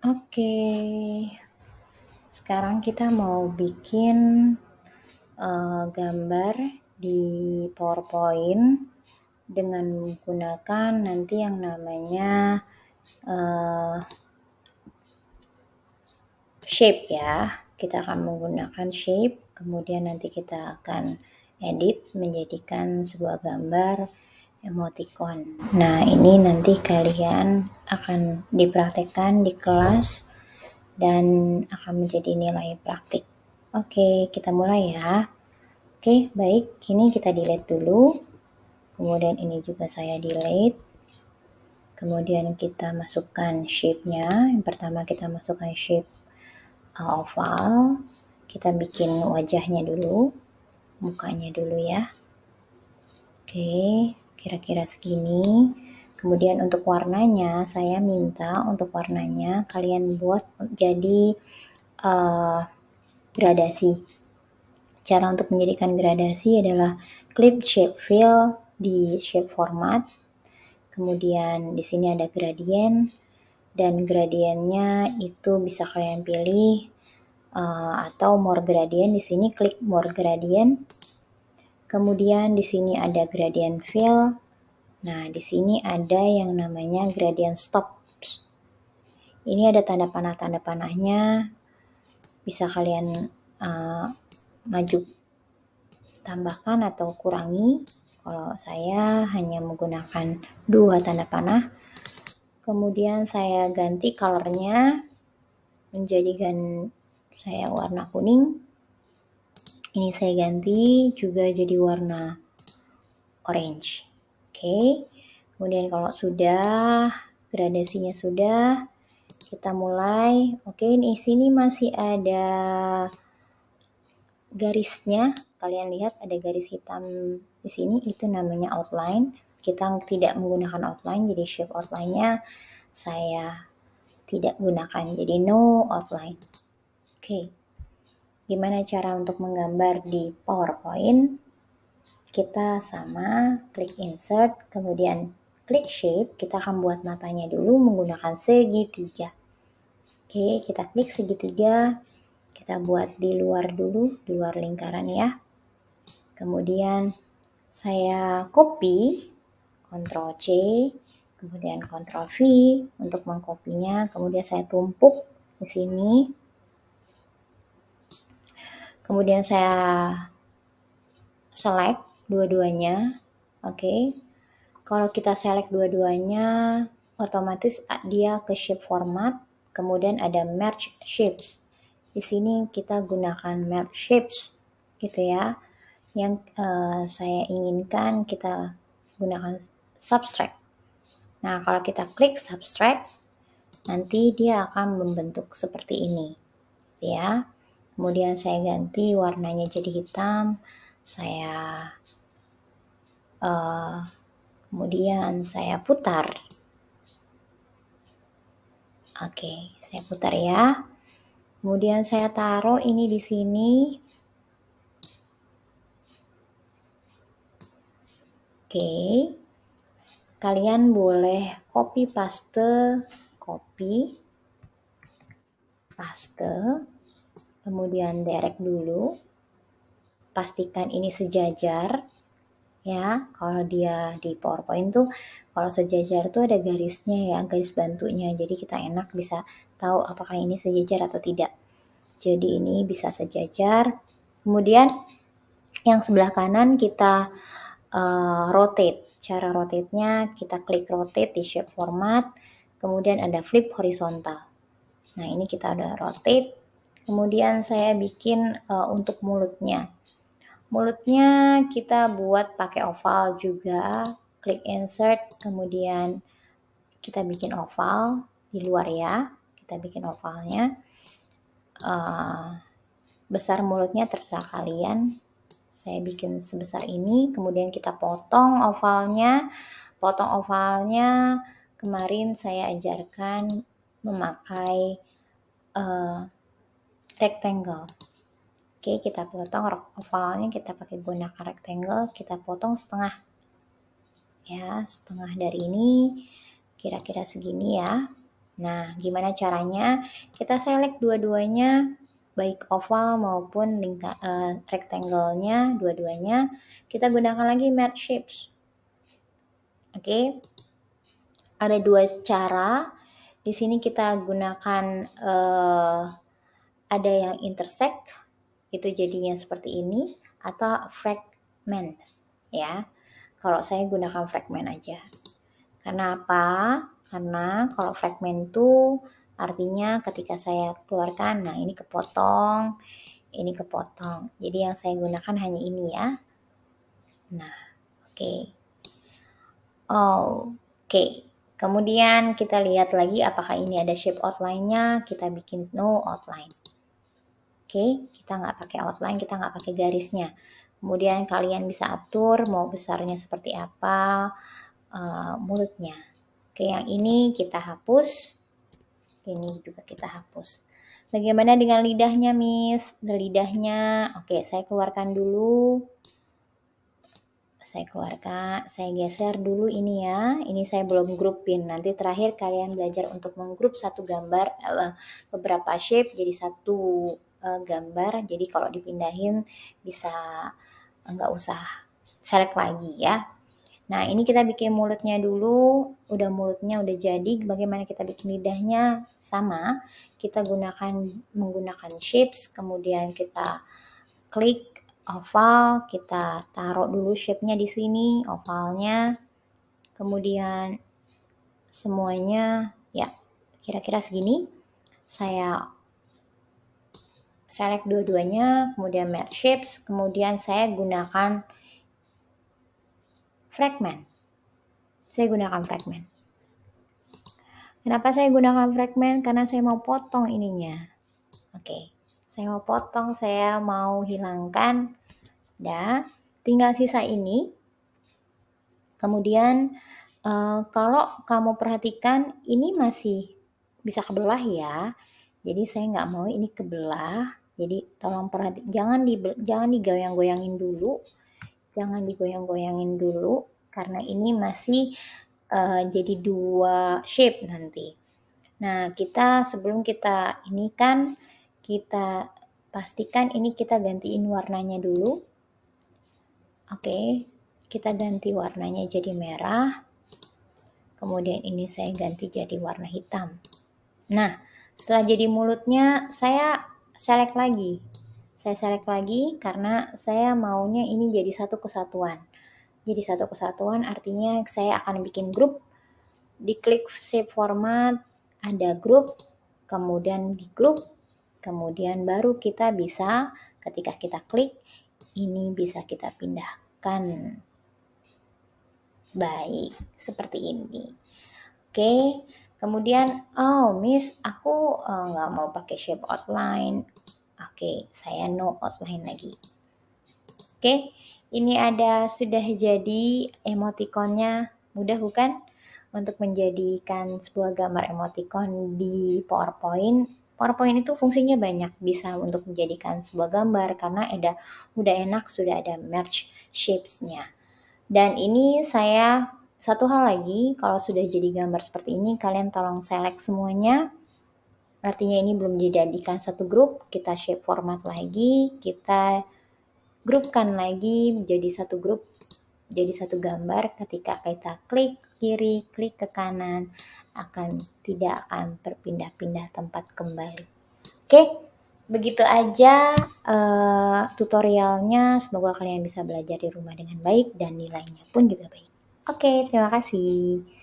Oke, sekarang kita mau bikin uh, gambar di PowerPoint dengan menggunakan nanti yang namanya uh, shape ya. Kita akan menggunakan shape, kemudian nanti kita akan edit menjadikan sebuah gambar emoticon. Nah, ini nanti kalian akan dipraktekkan di kelas dan akan menjadi nilai praktik. Oke, kita mulai ya. Oke, baik. Ini kita delete dulu. Kemudian ini juga saya delete. Kemudian kita masukkan shape-nya. Yang pertama kita masukkan shape uh, oval. Kita bikin wajahnya dulu. Mukanya dulu ya. Oke, kira-kira segini kemudian untuk warnanya saya minta untuk warnanya kalian buat jadi uh, gradasi cara untuk menjadikan gradasi adalah klik shape fill di shape format kemudian di sini ada gradient dan gradiennya itu bisa kalian pilih uh, atau more gradient di sini klik more gradient Kemudian di sini ada gradient fill. Nah, di sini ada yang namanya gradient stop. Ini ada tanda panah-tanda panahnya. Bisa kalian uh, maju tambahkan atau kurangi. Kalau saya hanya menggunakan dua tanda panah. Kemudian saya ganti colornya menjadi saya warna kuning. Ini saya ganti juga jadi warna orange. Oke. Okay. Kemudian kalau sudah gradasinya sudah kita mulai. Oke, okay, di sini masih ada garisnya. Kalian lihat ada garis hitam di sini itu namanya outline. Kita tidak menggunakan outline jadi shape outline-nya saya tidak gunakan. Jadi no outline. Oke. Okay. Gimana cara untuk menggambar di PowerPoint? Kita sama, klik insert, kemudian klik shape. Kita akan buat matanya dulu menggunakan segitiga. Oke, kita klik segitiga. Kita buat di luar dulu, di luar lingkaran ya. Kemudian saya copy, Ctrl C, kemudian Ctrl V untuk mengkopinya. Kemudian saya tumpuk di sini Kemudian saya select dua-duanya. Oke. Okay. Kalau kita select dua-duanya, otomatis dia ke shape format, kemudian ada merge shapes. Di sini kita gunakan merge shapes gitu ya. Yang uh, saya inginkan kita gunakan subtract. Nah, kalau kita klik subtract, nanti dia akan membentuk seperti ini. Gitu ya kemudian saya ganti warnanya jadi hitam saya uh, kemudian saya putar oke saya putar ya kemudian saya taruh ini di sini oke kalian boleh copy paste copy paste kemudian derek dulu. Pastikan ini sejajar ya. Kalau dia di PowerPoint tuh kalau sejajar tuh ada garisnya ya, garis bantunya. Jadi kita enak bisa tahu apakah ini sejajar atau tidak. Jadi ini bisa sejajar. Kemudian yang sebelah kanan kita uh, rotate. Cara rotate-nya kita klik rotate di shape format, kemudian ada flip horizontal. Nah, ini kita ada rotate Kemudian saya bikin uh, untuk mulutnya. Mulutnya kita buat pakai oval juga, klik insert, kemudian kita bikin oval di luar ya. Kita bikin ovalnya. Uh, besar mulutnya terserah kalian. Saya bikin sebesar ini, kemudian kita potong ovalnya. Potong ovalnya kemarin saya ajarkan memakai uh, rectangle oke kita potong ovalnya kita pakai gunakan rectangle kita potong setengah ya setengah dari ini kira-kira segini ya nah gimana caranya kita select dua-duanya baik oval maupun uh, rectangle-nya dua-duanya kita gunakan lagi merge shapes oke okay. ada dua cara di sini kita gunakan uh, ada yang intersect itu jadinya seperti ini atau fragment ya. Kalau saya gunakan fragment aja. Karena apa? Karena kalau fragment itu artinya ketika saya keluarkan nah ini kepotong, ini kepotong. Jadi yang saya gunakan hanya ini ya. Nah, oke. Okay. Oh, oke. Okay. Kemudian kita lihat lagi apakah ini ada shape outline-nya, kita bikin no outline. Oke, kita nggak pakai outline, kita nggak pakai garisnya. Kemudian kalian bisa atur mau besarnya seperti apa uh, mulutnya. Oke, yang ini kita hapus. Ini juga kita hapus. Bagaimana dengan lidahnya, Miss? Lidahnya, oke, saya keluarkan dulu. Saya keluarkan, saya geser dulu ini ya. Ini saya belum grupin. Nanti terakhir kalian belajar untuk menggrup satu gambar, eh, beberapa shape jadi satu uh, gambar jadi kalau dipindahin bisa nggak usah select lagi ya nah ini kita bikin mulutnya dulu udah mulutnya udah jadi bagaimana kita bikin lidahnya sama kita gunakan menggunakan shapes kemudian kita klik oval kita taruh dulu shape-nya di sini ovalnya kemudian semuanya ya kira-kira segini saya select dua-duanya, kemudian merge shapes, kemudian saya gunakan fragment. Saya gunakan fragment. Kenapa saya gunakan fragment? Karena saya mau potong ininya. Oke, okay. saya mau potong, saya mau hilangkan. Dah, tinggal sisa ini. Kemudian uh, kalau kamu perhatikan, ini masih bisa kebelah ya. Jadi saya nggak mau ini kebelah. Jadi tolong perhati, jangan di jangan digoyang-goyangin dulu, jangan digoyang-goyangin dulu karena ini masih uh, jadi dua shape nanti. Nah kita sebelum kita ini kan kita pastikan ini kita gantiin warnanya dulu. Oke, kita ganti warnanya jadi merah. Kemudian ini saya ganti jadi warna hitam. Nah, setelah jadi mulutnya, saya select lagi. Saya select lagi karena saya maunya ini jadi satu kesatuan. Jadi satu kesatuan artinya saya akan bikin grup. Diklik save format, ada grup, kemudian di grup, kemudian baru kita bisa ketika kita klik ini bisa kita pindahkan. Baik, seperti ini. Oke, Kemudian, oh miss, aku eh, nggak uh, mau pakai shape outline. Oke, okay, saya no outline lagi. Oke, okay, ini ada sudah jadi emoticonnya. Mudah bukan? Untuk menjadikan sebuah gambar emoticon di PowerPoint. PowerPoint itu fungsinya banyak, bisa untuk menjadikan sebuah gambar karena ada udah enak sudah ada merge shapes-nya. Dan ini saya satu hal lagi, kalau sudah jadi gambar seperti ini, kalian tolong select semuanya. Artinya ini belum dijadikan satu grup, kita shape format lagi, kita grupkan lagi menjadi satu grup, jadi satu gambar. Ketika kita klik kiri, klik ke kanan, akan tidak akan berpindah-pindah tempat kembali. Oke, begitu aja uh, tutorialnya. Semoga kalian bisa belajar di rumah dengan baik dan nilainya pun juga baik. Oke, terima kasih.